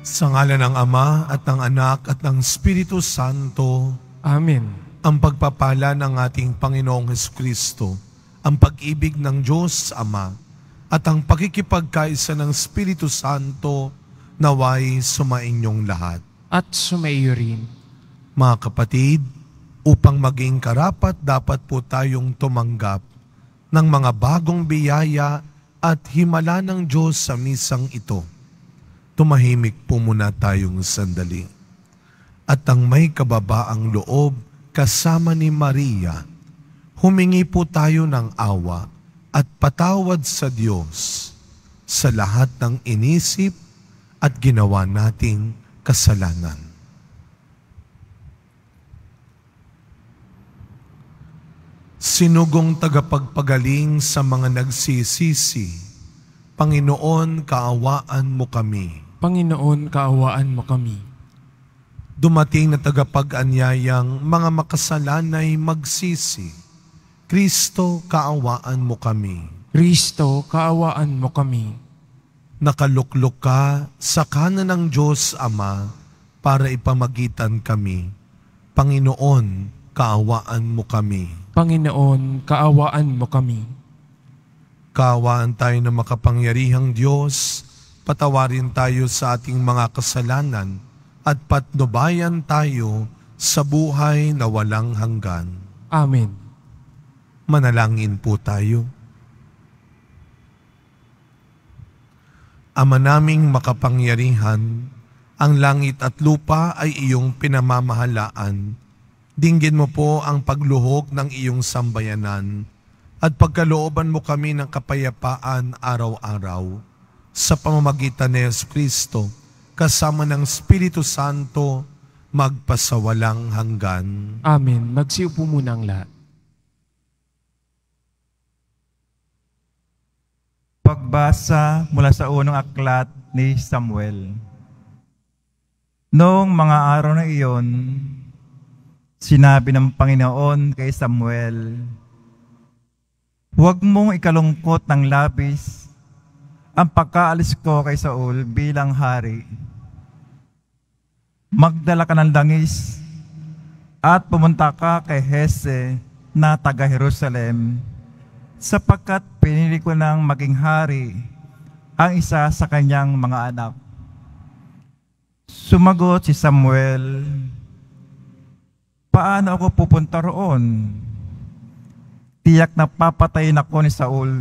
Sa ngalan ng Ama at ng Anak at ng Espiritu Santo. Amen. Ang pagpapala ng ating Panginoong Heso Kristo, ang pag-ibig ng Diyos Ama, at ang pakikipagkaisa ng Espiritu Santo naway sumainyong lahat. At sumaiyo rin. Mga kapatid, upang maging karapat dapat po tayong tumanggap ng mga bagong biyaya at himala ng Diyos sa misang ito tumahimik po muna tayong sandali. At ang may kababaang loob kasama ni Maria, humingi po tayo ng awa at patawad sa Diyos sa lahat ng inisip at ginawa nating kasalanan. Sinugong tagapagpagaling sa mga nagsisisi, Panginoon, kaawaan mo kami Panginoon, kaawaan mo kami. Dumating na tagapag-anyayang mga makasalanay magsisi. Kristo, kaawaan mo kami. Kristo, kaawaan mo kami. Nakaluklok ka sa kanan ng Diyos Ama para ipamagitan kami. Panginoon, kaawaan mo kami. Panginoon, kaawaan mo kami. Kaawaan tayo ng makapangyarihang Diyos patawarin tayo sa ating mga kasalanan at patnubayan tayo sa buhay na walang hanggan. Amen. Manalangin po tayo. Ama naming makapangyarihan, ang langit at lupa ay iyong pinamamahalaan. Dinggin mo po ang pagluhog ng iyong sambayanan at pagkalooban mo kami ng kapayapaan araw-araw sa pamamagitan ni Yesu Kristo kasama ng Espiritu Santo magpasawalang hanggan. Amen. Magsiupo muna ang lahat. Pagbasa mula sa unang aklat ni Samuel. Noong mga araw na iyon, sinabi ng Panginoon kay Samuel, Huwag mong ikalungkot ng labis ang pagkaalis ko kay Saul bilang hari, magdala ka ng langis at pumunta ka kay Hese na taga Jerusalem sapagkat pinili ko ng maging hari ang isa sa kanyang mga anak. Sumagot si Samuel, Paano ako pupunta roon? Tiyak na papatayin ako ni Saul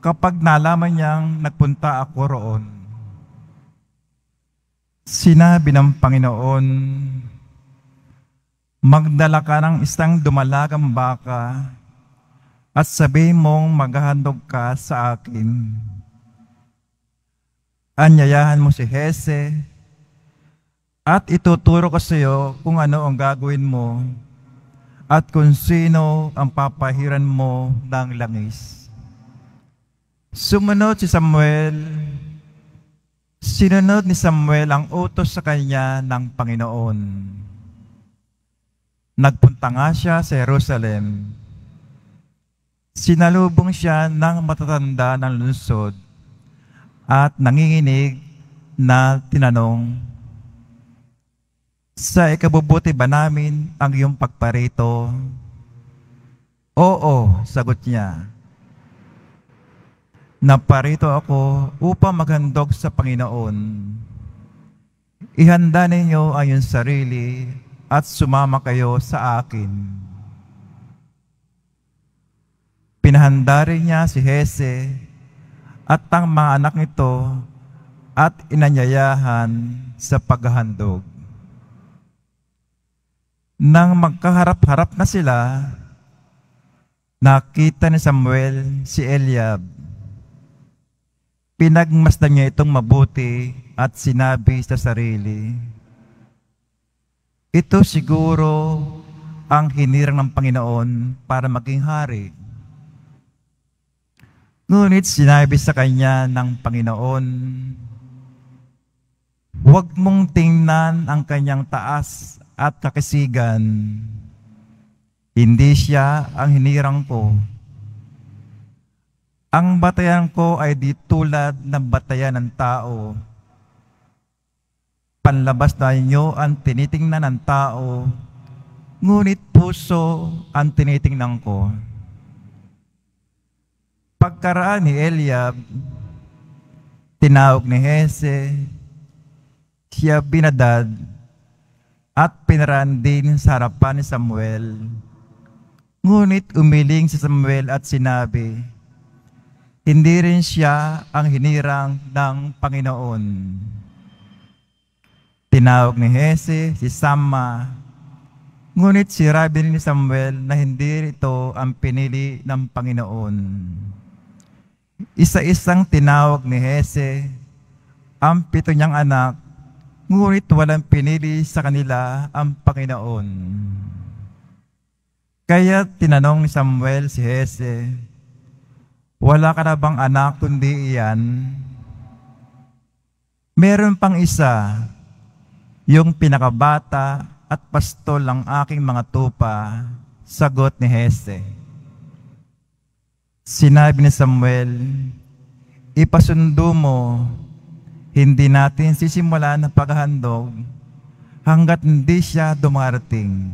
kapag nalaman niyang nagpunta ako roon. Sinabi ng Panginoon, magdala ka ng isang dumalagang baka at sabi mong maghahandog ka sa akin. Anyayahan mo si Hese at ituturo ko sa iyo kung ano ang gagawin mo at kung sino ang papahiran mo ng langis. Sumunod si Samuel. Sinunod ni Samuel ang utos sa kanya ng Panginoon. Nagpunta nga siya sa Jerusalem. Sinalubong siya ng matatanda ng lungsod at nanginginig na tinanong, Sa ikabubuti ba namin ang iyong pagparito? Oo, sagot niya Naparito ako upang maghandog sa Panginoon. Ihanda ninyo ang iyong sarili at sumama kayo sa akin. Pinahanda rin niya si Hese at ang mga anak nito at inanyayahan sa paghahandog. Nang magkaharap-harap na sila, nakita ni Samuel si Eliab Pinagmasdan niya itong mabuti at sinabi sa sarili, Ito siguro ang hinirang ng Panginoon para maging hari. Ngunit sinabi sa kanya ng Panginoon, Huwag mong tingnan ang kanyang taas at kakisigan. Hindi siya ang hinirang ko ang batayan ko ay di tulad ng batayan ng tao. Panlabas na inyo ang tinitingnan ng tao, ngunit puso ang tinitingnan ko. Pagkaraan ni Eliab, tinawag ni Hese, siya binadad at pinaraan din sa harapan ni Samuel. Ngunit umiling si Samuel at sinabi, hindi rin siya ang hinirang ng Panginoon. Tinawag ni Hese si Sama, ngunit si Rabbi ni Samuel na hindi ito ang pinili ng Panginoon. Isa-isang tinawag ni Hese ang pito niyang anak, ngunit walang pinili sa kanila ang Panginoon. Kaya tinanong ni Samuel si Hese, wala ka na bang anak kundi iyan? Meron pang isa, yung pinakabata at pastol ang aking mga tupa, sagot ni Heste. Sinabi ni Samuel, ipasundo mo, hindi natin sisimulan ang paghahandog hanggat hindi siya dumarating.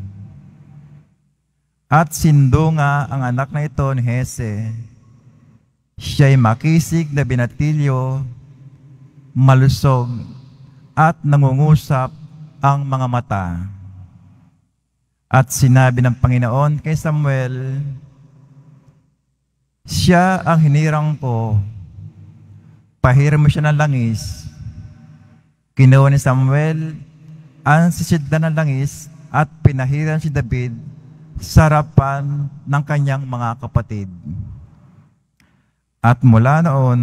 At sindo nga ang anak na ito ni Hese Siya'y makisig na binatilyo, malusog, at nangungusap ang mga mata. At sinabi ng Panginoon kay Samuel, Siya ang hinirang ko, pahira mo siya ng langis. Kinuha ni Samuel ang sisidla ng langis at pinahiran si David sa harapan ng kanyang mga kapatid. At mula noon,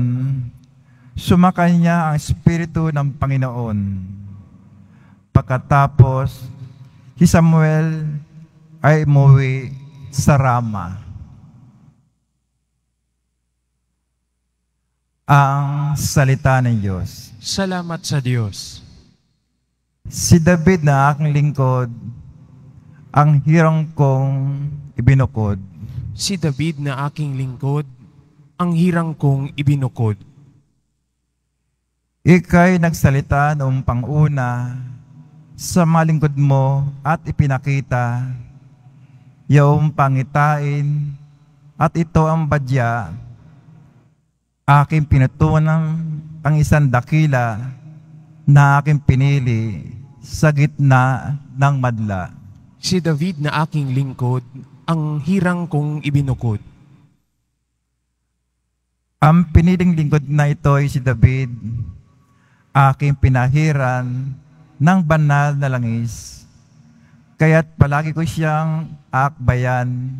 sumakay niya ang Espiritu ng Panginoon. Pagkatapos, si Samuel ay umuwi sa Rama. Ang salita ng Diyos. Salamat sa Diyos. Si David na aking lingkod, ang hirang kong ibinukod. Si David na aking lingkod, ang hirang kong ibinukod. Ika'y nagsalita noong panguna sa malingkod mo at ipinakita yung pangitain at ito ang badya aking pinutunan ang isang dakila na aking pinili sa gitna ng madla. Si David na aking lingkod, ang hirang kong ibinukod. Ang piniling lingkod na ito ay si David, aking pinahiran ng banal na langis. Kaya't palagi ko siyang akbayan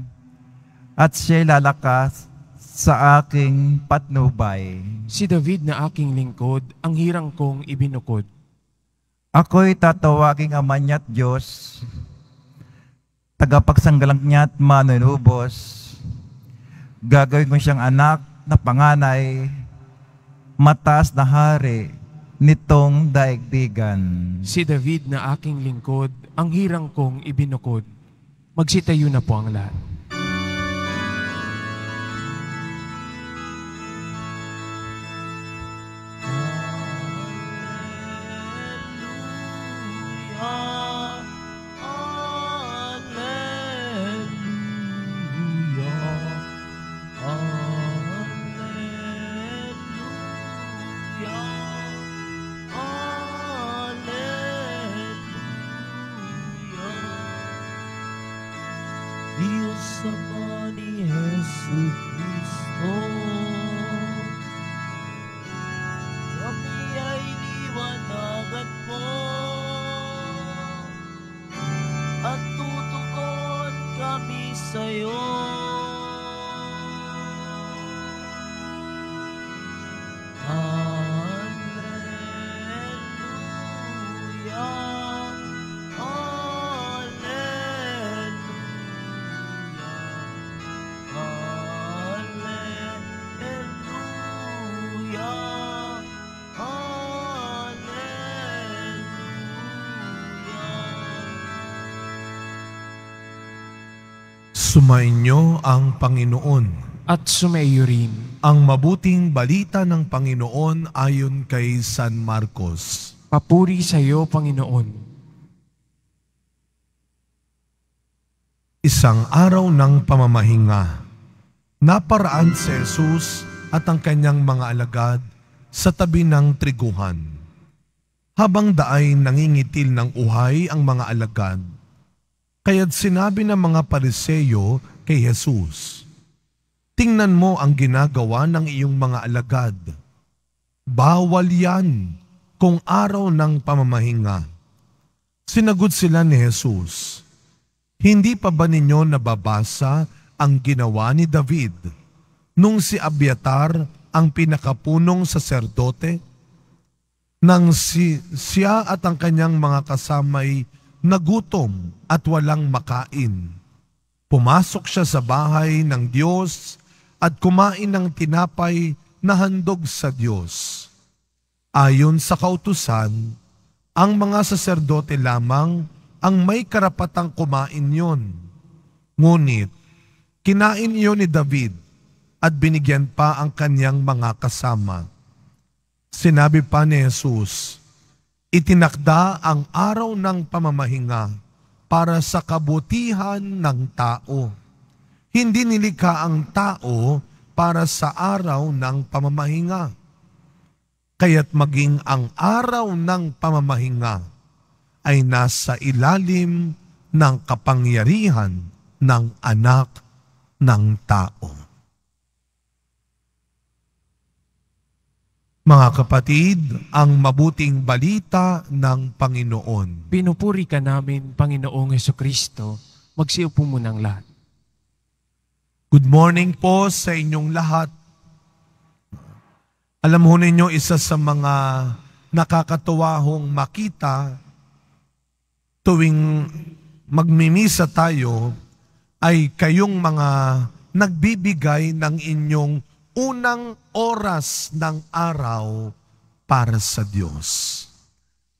at siya lalakas sa aking patnubay. Si David na aking lingkod, ang hirang kong ibinukod. Ako'y tatawaging ama niya't Diyos, tagapagsanggalang niya't manunubos. Gagawin ko siyang anak na panganay, matas na hari nitong daigdigan. Si David na aking lingkod, ang hirang kong ibinukod. Magsitayo na po ang lahat. さよ Sumainyo ang Panginoon. At sumaiyo rin. Ang mabuting balita ng Panginoon ayon kay San Marcos. Papuri sa iyo, Panginoon. Isang araw ng pamamahinga, naparaan si Jesus at ang kanyang mga alagad sa tabi ng triguhan. Habang daay nangingitil ng uhay ang mga alagad, Kaya't sinabi ng mga pariseyo kay Jesus, Tingnan mo ang ginagawa ng iyong mga alagad. Bawal yan kung araw ng pamamahinga. Sinagot sila ni Jesus, Hindi pa ba ninyo nababasa ang ginawa ni David nung si Abiatar ang pinakapunong saserdote? Nang si, siya at ang kanyang mga kasamay nagutom at walang makain. Pumasok siya sa bahay ng Diyos at kumain ng tinapay na handog sa Diyos. Ayon sa kautusan, ang mga saserdote lamang ang may karapatang kumain yon. Ngunit, kinain iyon ni David at binigyan pa ang kanyang mga kasama. Sinabi pa ni Jesus, itinakda ang araw ng pamamahinga para sa kabutihan ng tao. Hindi nilikha ang tao para sa araw ng pamamahinga. Kaya't maging ang araw ng pamamahinga ay nasa ilalim ng kapangyarihan ng anak ng tao. Mga kapatid, ang mabuting balita ng Panginoon. Pinupuri ka namin, Panginoong Heso Kristo. Magsiupo mo ng lahat. Good morning po sa inyong lahat. Alam ho ninyo, isa sa mga nakakatuwahong makita tuwing magmimisa tayo ay kayong mga nagbibigay ng inyong unang oras ng araw para sa Diyos.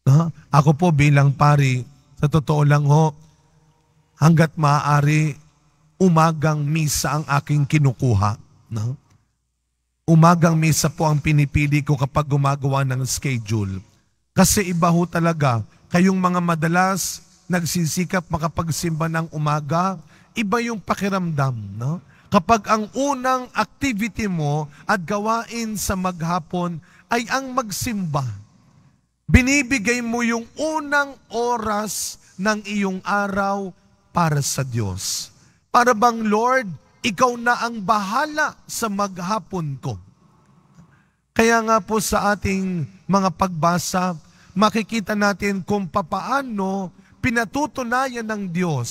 No? Ako po bilang pari, sa totoo lang ho, hanggat maaari, umagang misa ang aking kinukuha. No? Umagang misa po ang pinipili ko kapag gumagawa ng schedule. Kasi iba ho talaga, kayong mga madalas nagsisikap makapagsimba ng umaga, iba yung pakiramdam. No? Kapag ang unang activity mo at gawain sa maghapon ay ang magsimba, binibigay mo yung unang oras ng iyong araw para sa Diyos. Para bang Lord, ikaw na ang bahala sa maghapon ko. Kaya nga po sa ating mga pagbasa, makikita natin kung papaano pinatutunayan ng Diyos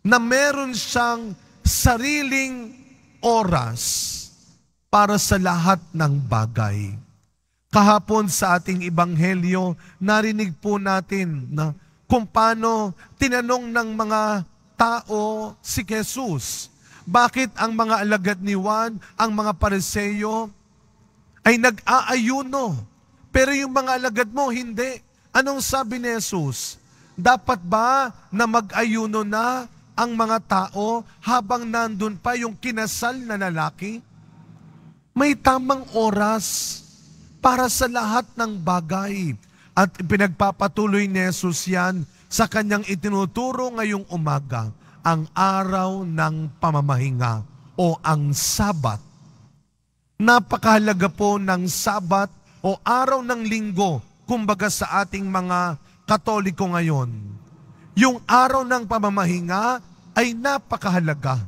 na meron siyang sariling oras para sa lahat ng bagay. Kahapon sa ating ibanghelyo, narinig po natin na kung paano tinanong ng mga tao si Jesus. Bakit ang mga alagad ni Juan, ang mga pareseyo, ay nag-aayuno. Pero yung mga alagad mo, hindi. Anong sabi ni Jesus? Dapat ba na mag-ayuno na ang mga tao habang nandun pa yung kinasal na lalaki? May tamang oras para sa lahat ng bagay. At pinagpapatuloy ni Jesus yan sa kanyang itinuturo ngayong umaga, ang araw ng pamamahinga o ang sabat. Napakahalaga po ng sabat o araw ng linggo, kumbaga sa ating mga katoliko ngayon yung araw ng pamamahinga ay napakahalaga.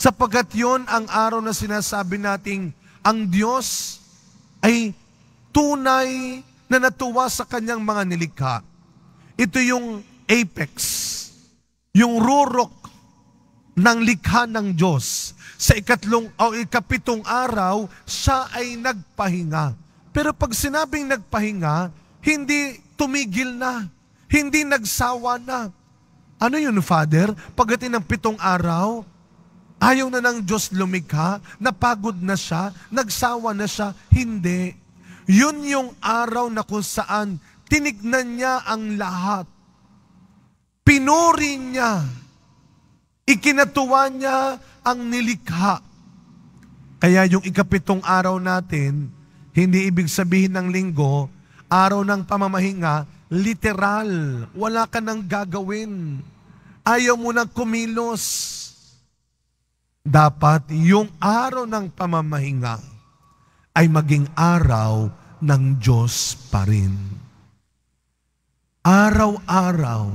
Sapagat yon ang araw na sinasabi nating ang Diyos ay tunay na natuwa sa kanyang mga nilikha. Ito yung apex, yung rurok ng likha ng Diyos. Sa ikatlong o ikapitong araw, siya ay nagpahinga. Pero pag sinabing nagpahinga, hindi tumigil na hindi nagsawa na. Ano yun, Father? Pagdating ng pitong araw, ayaw na ng Diyos lumikha, napagod na siya, nagsawa na siya. Hindi. Yun yung araw na kung saan tinignan niya ang lahat. Pinuri niya. Ikinatuwa niya ang nilikha. Kaya yung ikapitong araw natin, hindi ibig sabihin ng linggo, araw ng pamamahinga, literal. Wala ka nang gagawin. Ayaw mo nang kumilos. Dapat yung araw ng pamamahinga ay maging araw ng Diyos pa rin. Araw-araw,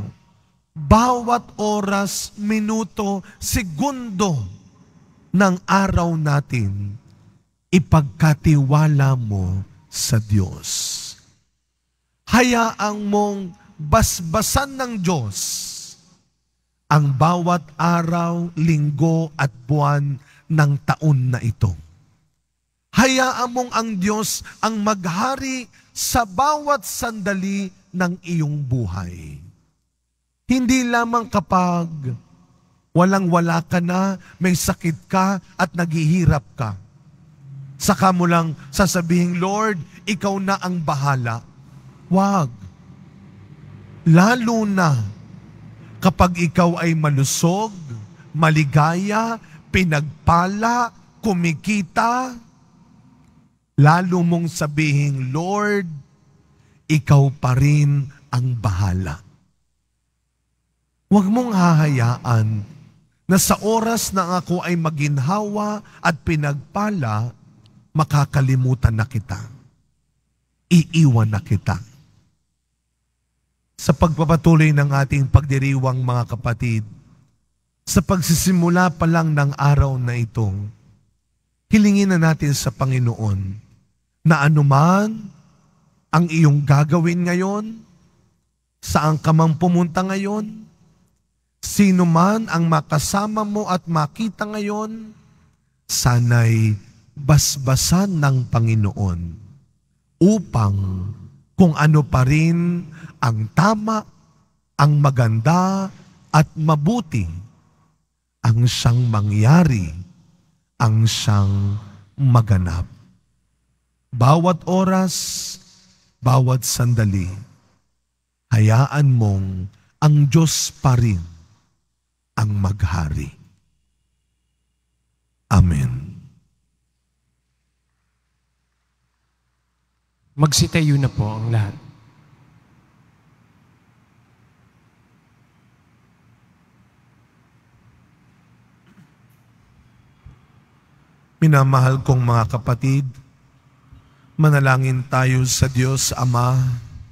bawat oras, minuto, segundo ng araw natin, ipagkatiwala mo sa Diyos hayaang mong basbasan ng Diyos ang bawat araw, linggo at buwan ng taon na ito. Hayaan mong ang Diyos ang maghari sa bawat sandali ng iyong buhay. Hindi lamang kapag walang-wala ka na, may sakit ka at naghihirap ka. Saka mo lang sasabihin, Lord, ikaw na ang bahala Wag. Lalo na kapag ikaw ay malusog, maligaya, pinagpala, kumikita, lalo mong sabihin, Lord, ikaw pa rin ang bahala. Huwag mong hahayaan na sa oras na ako ay maginhawa at pinagpala, makakalimutan na kita. Iiwan na kita sa pagpapatuloy ng ating pagdiriwang mga kapatid. Sa pagsisimula pa lang ng araw na itong, hilingin na natin sa Panginoon na anuman ang iyong gagawin ngayon, saan ka mang pumunta ngayon, sino man ang makasama mo at makita ngayon, sana'y basbasan ng Panginoon upang kung ano pa rin ang tama, ang maganda at mabuti, ang siyang mangyari, ang siyang maganap. Bawat oras, bawat sandali, hayaan mong ang Diyos pa rin ang maghari. Amen. Magsitayo na po ang lahat. Minamahal kong mga kapatid, manalangin tayo sa Diyos Ama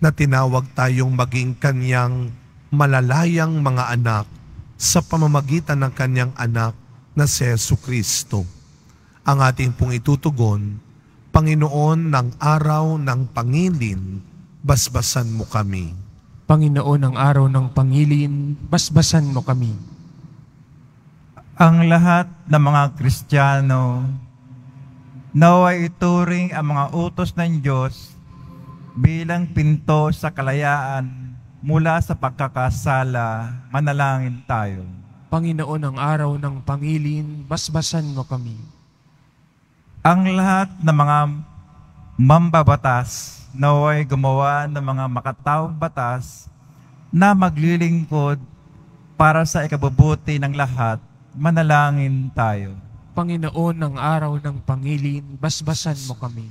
na tinawag tayong maging kanyang malalayang mga anak sa pamamagitan ng kanyang anak na si Yesu Kristo. Ang ating pong itutugon, Panginoon ng araw ng pangilin, basbasan mo kami. Panginoon ng araw ng pangilin, basbasan mo kami. Ang lahat ng mga Kristiyano Nawa ituring ang mga utos ng Diyos bilang pinto sa kalayaan mula sa pagkakasala, manalangin tayo. Panginoon ang araw ng pangilin, basbasan mo kami. Ang lahat ng mga mambabatas naway gumawa ng mga makataong batas na maglilingkod para sa ikabubuti ng lahat, manalangin tayo. Panginoon, ng araw ng pangilin, basbasan mo kami.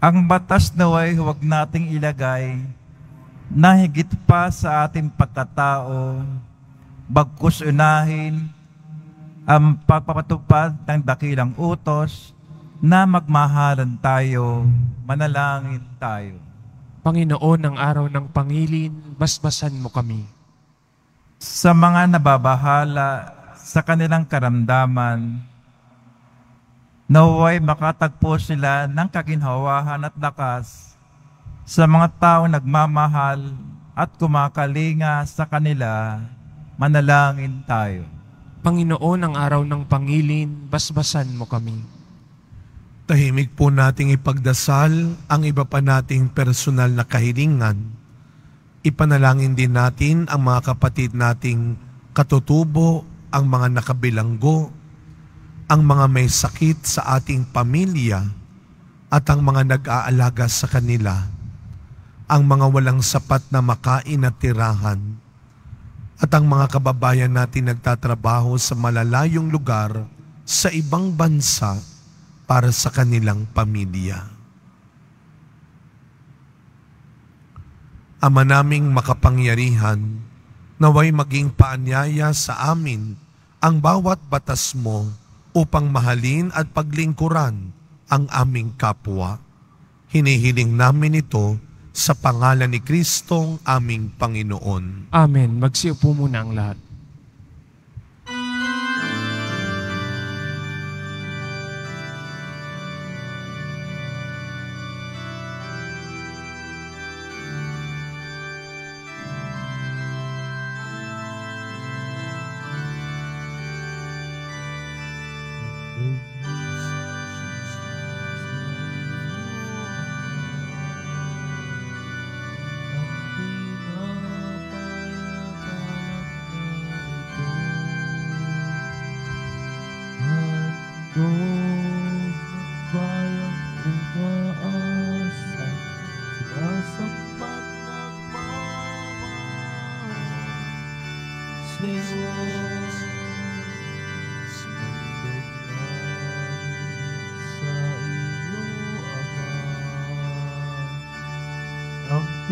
Ang batas naway huwag nating ilagay na higit pa sa ating pagkatao, bagkus unahin ang pagpapatupad ng dakilang utos na magmahalan tayo, manalangin tayo. Panginoon, ng araw ng pangilin, basbasan mo kami. Sa mga nababahala sa kanilang karamdaman. Naway makatagpo sila ng kaginhawahan at lakas sa mga tao nagmamahal at kumakalinga sa kanila, manalangin tayo. Panginoon, ang araw ng pangilin, basbasan mo kami. Tahimik po nating ipagdasal ang iba pa nating personal na kahilingan. Ipanalangin din natin ang mga kapatid nating katutubo ang mga nakabilanggo, ang mga may sakit sa ating pamilya, at ang mga nag-aalaga sa kanila, ang mga walang sapat na makain at tirahan, at ang mga kababayan natin nagtatrabaho sa malalayong lugar sa ibang bansa para sa kanilang pamilya. Ama naming makapangyarihan, naway maging paanyaya sa amin ang bawat batas mo upang mahalin at paglingkuran ang aming kapwa. Hinihiling namin ito sa pangalan ni Kristong aming Panginoon. Amen. Magsiupo muna ang lahat.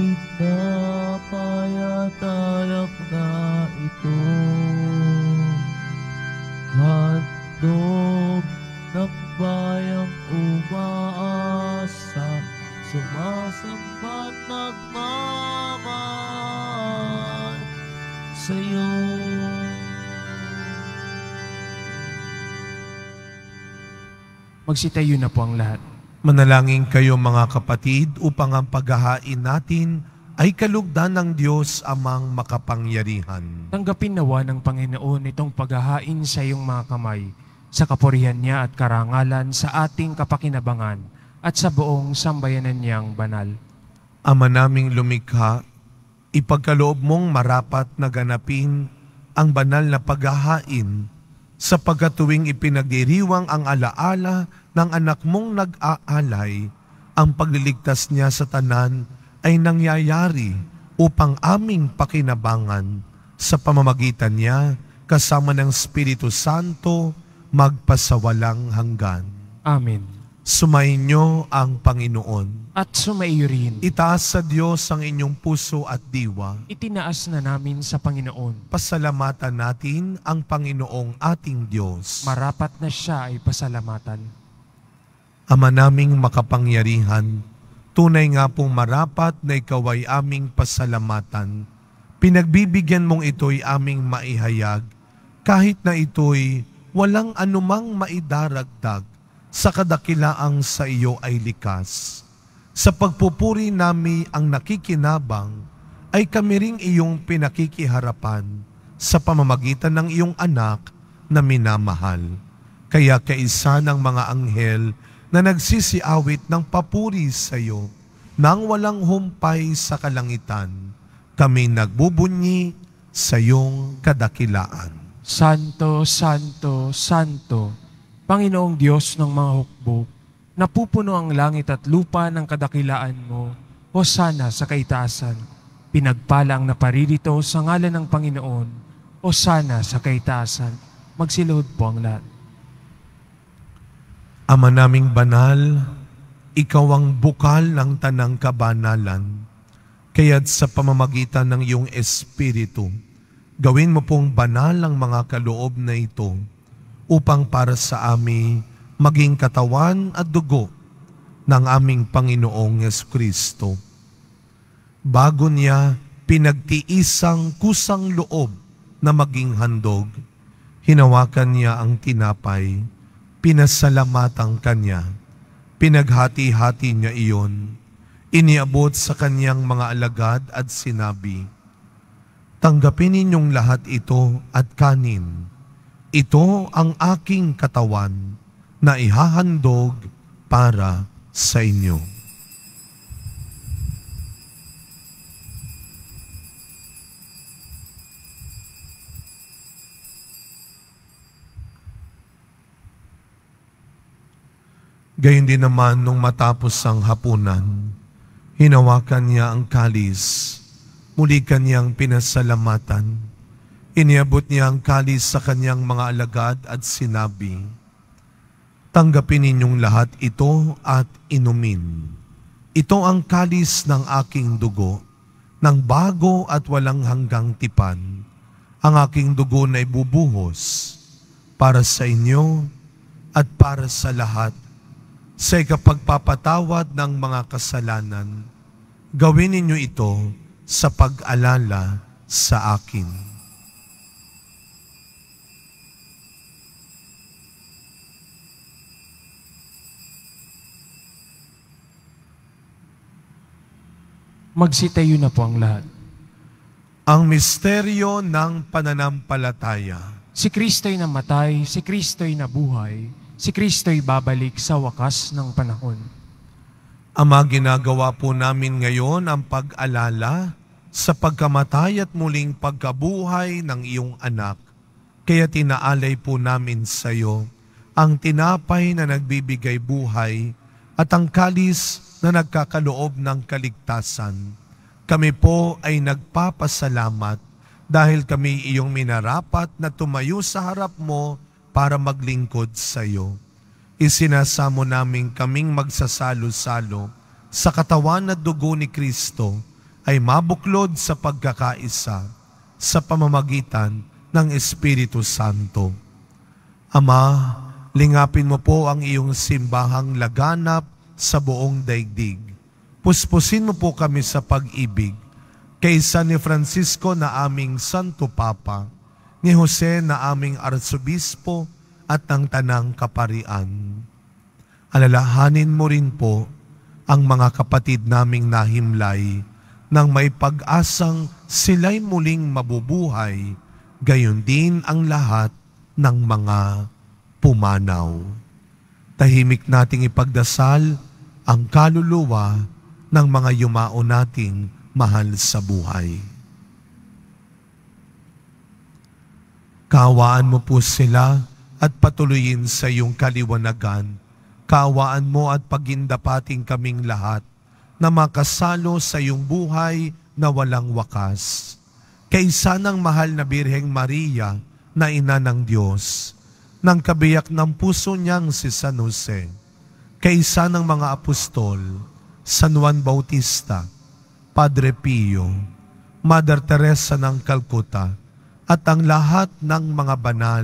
Kapatid na payatalap na ito Handog Nakbayang umaasa Sumasambat nagmamahal Sa'yo Magsitayo na po ang lahat. Manalangin kayo mga kapatid upang ang paghahain natin ay kalugdan ng Diyos amang makapangyarihan. Tanggapin nawa ng Panginoon itong paghahain sa iyong mga kamay, sa kapurihan niya at karangalan sa ating kapakinabangan at sa buong sambayanan niyang banal. Ama naming lumikha, ipagkaloob mong marapat na ganapin ang banal na paghahain sa pagkatuwing ipinagdiriwang ang alaala ng anak mong nag-aalay, ang pagliligtas niya sa tanan ay nangyayari upang aming pakinabangan sa pamamagitan niya kasama ng Espiritu Santo magpasawalang hanggan. Amen. Sumainyo ang Panginoon. At sumaiyo rin. Itaas sa Diyos ang inyong puso at diwa. Itinaas na namin sa Panginoon. Pasalamatan natin ang Panginoong ating Diyos. Marapat na siya ay pasalamatan. Ama naming makapangyarihan, tunay nga pong marapat na ikaw ay aming pasalamatan. Pinagbibigyan mong ito'y aming maihayag, kahit na ito'y walang anumang maidaragdag sa kadakilaang sa iyo ay likas. Sa pagpupuri nami ang nakikinabang, ay kami ring iyong pinakikiharapan sa pamamagitan ng iyong anak na minamahal. Kaya kaisa ng mga anghel, na nagsisiawit ng papuri sa iyo nang walang humpay sa kalangitan. Kami nagbubunyi sa iyong kadakilaan. Santo, Santo, Santo, Panginoong Diyos ng mga hukbo, napupuno ang langit at lupa ng kadakilaan mo, o sana sa kaitaasan. Pinagpala ang naparirito sa ngalan ng Panginoon, o sana sa kaitaasan. Magsilod po ang lahat. Ama naming banal, ikaw ang bukal ng tanang kabanalan. Kaya't sa pamamagitan ng iyong Espiritu, gawin mo pong banal ang mga kaloob na ito upang para sa amin maging katawan at dugo ng aming Panginoong Yesu Kristo. Bago niya pinagtiisang kusang loob na maging handog, hinawakan niya ang tinapay Pinasalamatan kanya. Pinaghati-hati niya iyon. Iniabot sa kanyang mga alagad at sinabi, Tanggapin ninyong lahat ito at kanin. Ito ang aking katawan na ihahandog para sa inyo. Gayun din naman nung matapos ang hapunan, hinawakan niya ang kalis, muli kanyang pinasalamatan. Iniabot niya ang kalis sa kanyang mga alagad at sinabi, Tanggapin ninyong lahat ito at inumin. Ito ang kalis ng aking dugo, ng bago at walang hanggang tipan. Ang aking dugo na ibubuhos para sa inyo at para sa lahat sa ikapagpapatawad ng mga kasalanan, gawin ninyo ito sa pag-alala sa akin. Magsitayo na po ang lahat. Ang misteryo ng pananampalataya. Si Kristo'y namatay, si Kristo'y nabuhay, si Kristo'y babalik sa wakas ng panahon. Ama, ginagawa po namin ngayon ang pag-alala sa pagkamatay at muling pagkabuhay ng iyong anak. Kaya tinaalay po namin sa iyo ang tinapay na nagbibigay buhay at ang kalis na nagkakaloob ng kaligtasan. Kami po ay nagpapasalamat dahil kami iyong minarapat na tumayo sa harap mo para maglingkod sa iyo. Isinasamo namin kaming magsasalo-salo sa katawan at dugo ni Kristo ay mabuklod sa pagkakaisa sa pamamagitan ng Espiritu Santo. Ama, lingapin mo po ang iyong simbahang laganap sa buong daigdig. Puspusin mo po kami sa pag-ibig kaysa ni Francisco na aming Santo Papa ni Jose na aming arsobispo at ng tanang kaparian. Alalahanin mo rin po ang mga kapatid naming nahimlay nang may pag-asang sila'y muling mabubuhay, gayon din ang lahat ng mga pumanaw. Tahimik nating ipagdasal ang kaluluwa ng mga yumao nating mahal sa buhay. Kawaan mo po sila at patuloyin sa iyong kaliwanagan. Kawaan mo at pagindapating kaming lahat na makasalo sa iyong buhay na walang wakas. Kaysa ng mahal na Birheng Maria na ina ng Diyos, ng kabiyak ng puso niyang si San Jose, kaysa ng mga apostol, San Juan Bautista, Padre Pio, Mother Teresa ng Calcutta, at ang lahat ng mga banal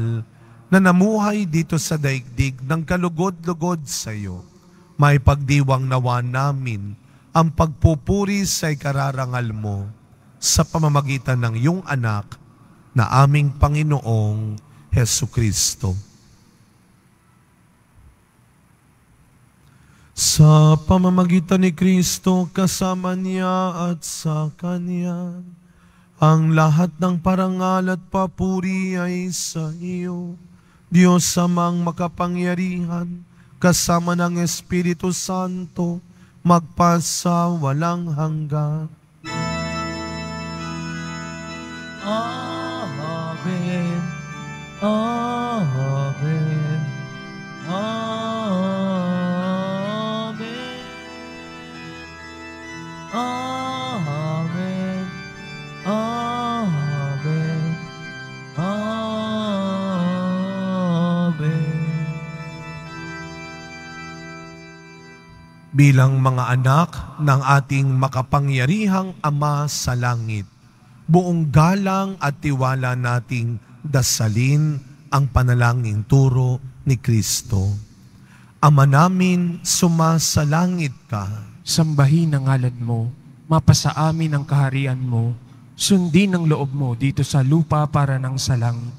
na namuhay dito sa daigdig ng kalugod-lugod sa iyo. May pagdiwang nawa namin ang pagpupuri sa ikararangal mo sa pamamagitan ng iyong anak na aming Panginoong Heso Kristo. Sa pamamagitan ni Kristo kasama niya at sa Kanya, ang lahat ng parangal at papuri ay sa iyo, Diyos samang makapangyarihan, kasama ng Espiritu Santo, magpasa walang hanggan. Amen. Amen. bilang mga anak ng ating makapangyarihang Ama sa Langit. Buong galang at tiwala nating dasalin ang panalangin turo ni Kristo. Ama namin, sumasalangit ka. Sambahin ang alad mo, mapasa amin ang kaharian mo, sundin ang loob mo dito sa lupa para ng sa langit.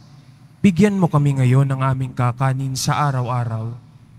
Bigyan mo kami ngayon ng aming kakanin sa araw-araw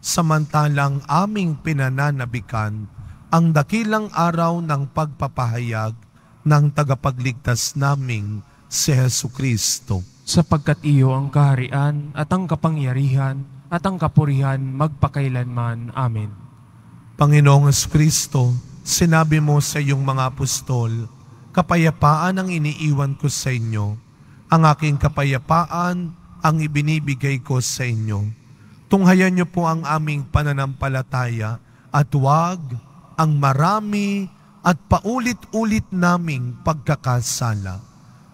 samantalang aming pinananabikan ang dakilang araw ng pagpapahayag ng tagapagligtas naming si Heso Kristo. Sapagkat iyo ang kaharian at ang kapangyarihan at ang kapurihan magpakailanman. Amen. Panginoong Kristo, sinabi mo sa iyong mga apostol, kapayapaan ang iniiwan ko sa inyo, ang aking kapayapaan ang ibinibigay ko sa inyo tunghayan niyo po ang aming pananampalataya at huwag ang marami at paulit-ulit naming pagkakasala.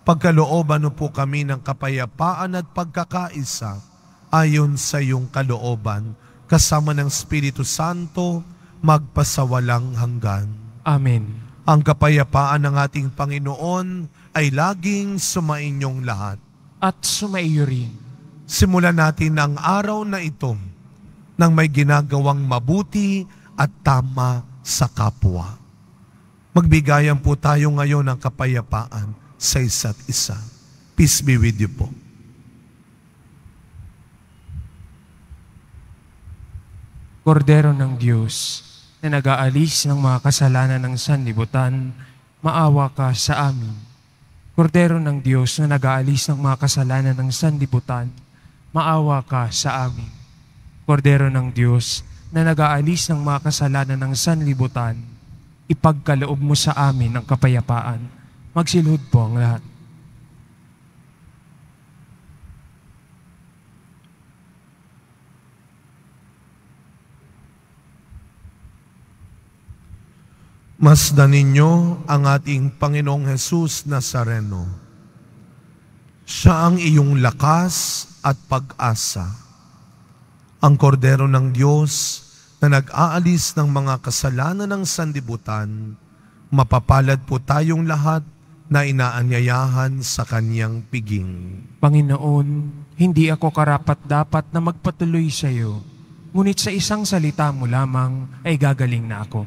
Pagkalooban niyo po kami ng kapayapaan at pagkakaisa ayon sa iyong kalooban kasama ng Espiritu Santo magpasawalang hanggan. Amen. Ang kapayapaan ng ating Panginoon ay laging sumainyong lahat. At sumaiyo rin simulan natin ang araw na ito nang may ginagawang mabuti at tama sa kapwa. Magbigayan po tayo ngayon ng kapayapaan sa isa't isa. Peace be with you po. Kordero ng Diyos na nag-aalis ng mga kasalanan ng sanlibutan, maawa ka sa amin. Kordero ng Diyos na nag-aalis ng mga kasalanan ng sanlibutan, maawa ka sa amin. Kordero ng Diyos na nag-aalis ng mga kasalanan ng sanlibutan, ipagkaloob mo sa amin ang kapayapaan. Magsilhod po ang lahat. Masdan ninyo ang ating Panginoong Hesus Nazareno siya ang iyong lakas at pag-asa. Ang kordero ng Diyos na nag-aalis ng mga kasalanan ng sandibutan, mapapalad po tayong lahat na inaanyayahan sa kanyang piging. Panginoon, hindi ako karapat-dapat na magpatuloy sa iyo, ngunit sa isang salita mo lamang ay gagaling na ako.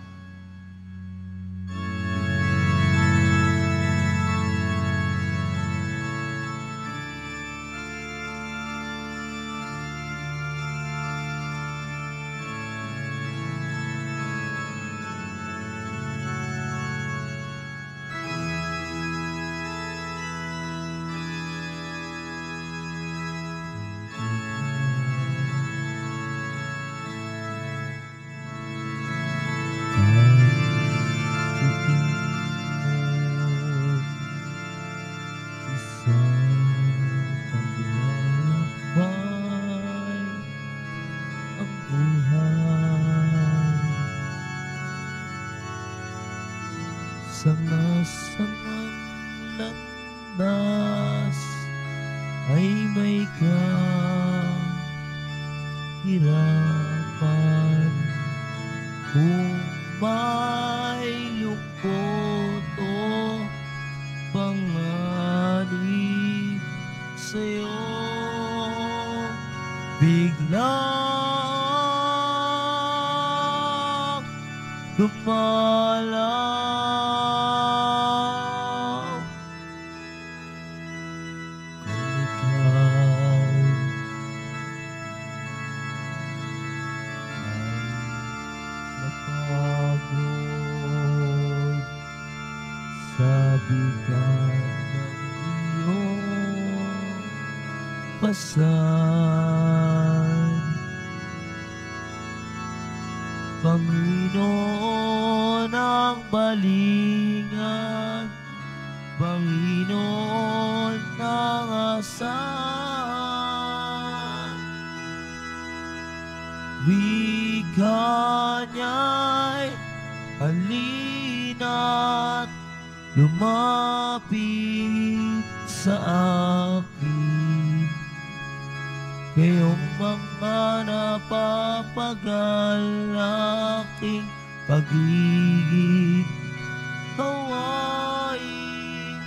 怎么算？halina't lumapit sa akin. Kayong mga napapagal aking pag-ibig, hawain,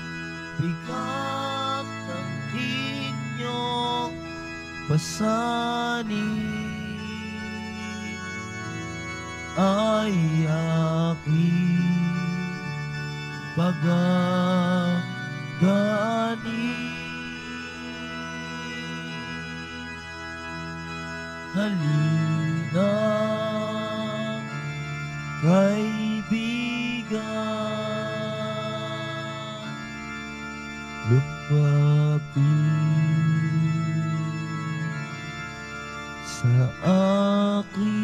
bigat ng inyong pasanin. ay aking pagagani. Halina, kaibigan, lumapit sa akin.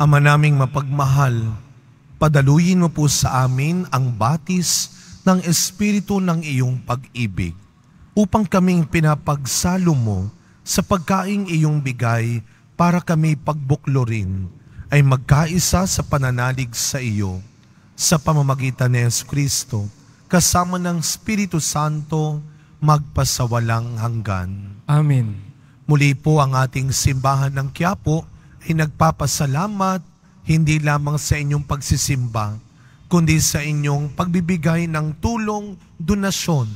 Ama naming mapagmahal, padaluyin mo po sa amin ang batis ng Espiritu ng iyong pag-ibig upang kaming pinapagsalo mo sa pagkaing iyong bigay para kami pagbuklorin ay magkaisa sa pananalig sa iyo sa pamamagitan ni Yesu Kristo kasama ng Espiritu Santo magpasawalang hanggan. Amen. Muli po ang ating simbahan ng Quiapo ay nagpapasalamat hindi lamang sa inyong pagsisimba, kundi sa inyong pagbibigay ng tulong, donasyon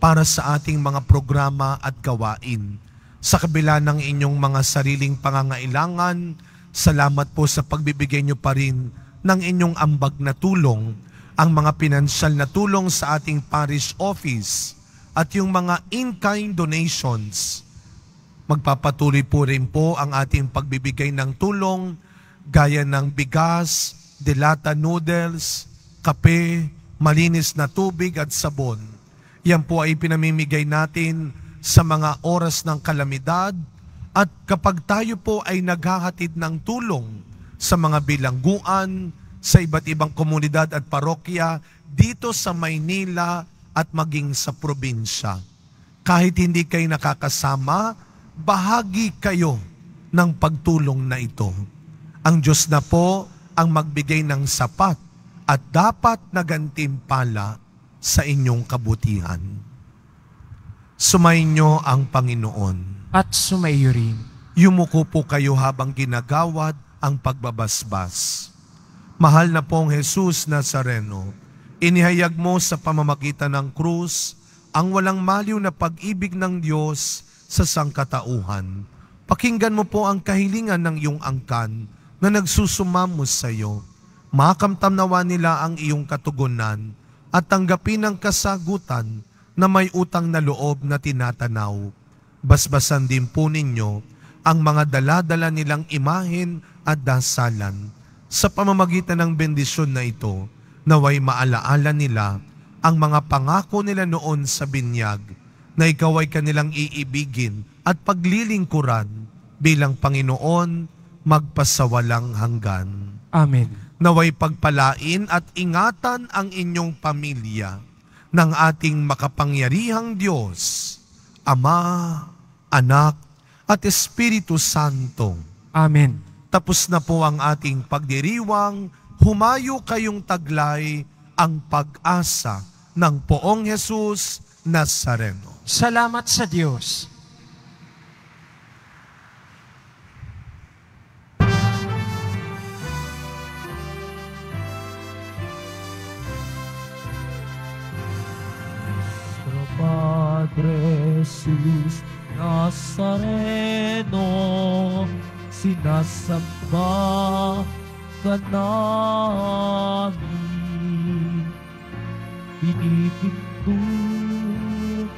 para sa ating mga programa at gawain. Sa kabila ng inyong mga sariling pangangailangan, salamat po sa pagbibigay nyo pa rin ng inyong ambag na tulong, ang mga pinansyal na tulong sa ating parish office at yung mga in-kind donations Magpapatuloy po rin po ang ating pagbibigay ng tulong gaya ng bigas, delata noodles, kape, malinis na tubig at sabon. Yan po ay pinamimigay natin sa mga oras ng kalamidad at kapag tayo po ay naghahatid ng tulong sa mga bilangguan, sa iba't ibang komunidad at parokya dito sa Maynila at maging sa probinsya. Kahit hindi kayo nakakasama bahagi kayo ng pagtulong na ito. Ang Diyos na po ang magbigay ng sapat at dapat na gantimpala sa inyong kabutihan. Sumayin ang Panginoon. At sumayo rin. Yumuko po kayo habang ginagawad ang pagbabasbas. Mahal na pong Jesus Nazareno, inihayag mo sa pamamagitan ng krus ang walang maliw na pag-ibig ng Diyos sa sangkatauhan. Pakinggan mo po ang kahilingan ng iyong angkan na nagsusumamos sa iyo. Makakamtamnawa nila ang iyong katugunan at tanggapin ang kasagutan na may utang na loob na tinatanaw. Basbasan din po ninyo ang mga daladala nilang imahin at dasalan sa pamamagitan ng bendisyon na ito naway maalaala nila ang mga pangako nila noon sa binyag na ikaw ay kanilang iibigin at paglilingkuran bilang Panginoon magpasawalang hanggan. Amen. Naway pagpalain at ingatan ang inyong pamilya ng ating makapangyarihang Diyos, Ama, Anak, at Espiritu Santo. Amen. Tapos na po ang ating pagdiriwang, humayo kayong taglay ang pag-asa ng poong Jesus Nazareno. Salamat sa Diyos. Padre Jesus Nazareno, sinasamba ka namin. Pinipintuan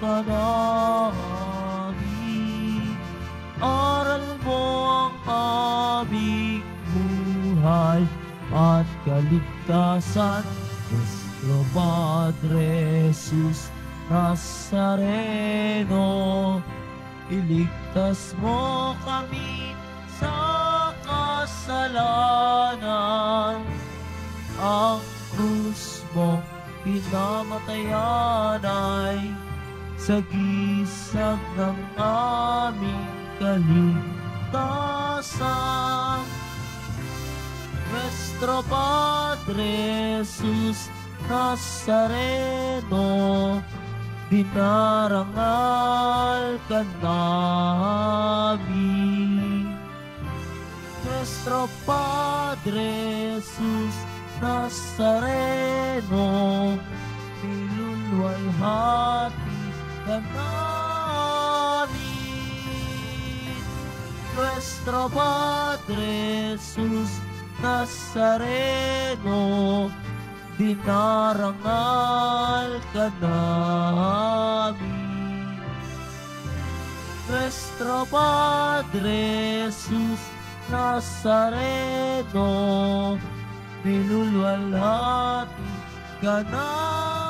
panangin. Aral mo ang aming buhay at kaligtasan, Nuestro Padre Jesus Nazareno. Iligtas mo kami sa kasalanan. Ang krus mo pinamatayan ay sa gisag ng aming kaligtasan. Nuestro Padre Jesus Nazareno, dinarangal ka namin. Nuestro Padre Jesus Nazareno, nilulwalhati Ganarin nuestro Padre Jesús Nazareno, dinarangal ka namin. Nuestro Padre Jesús Nazareno, pinulwalhati ka namin.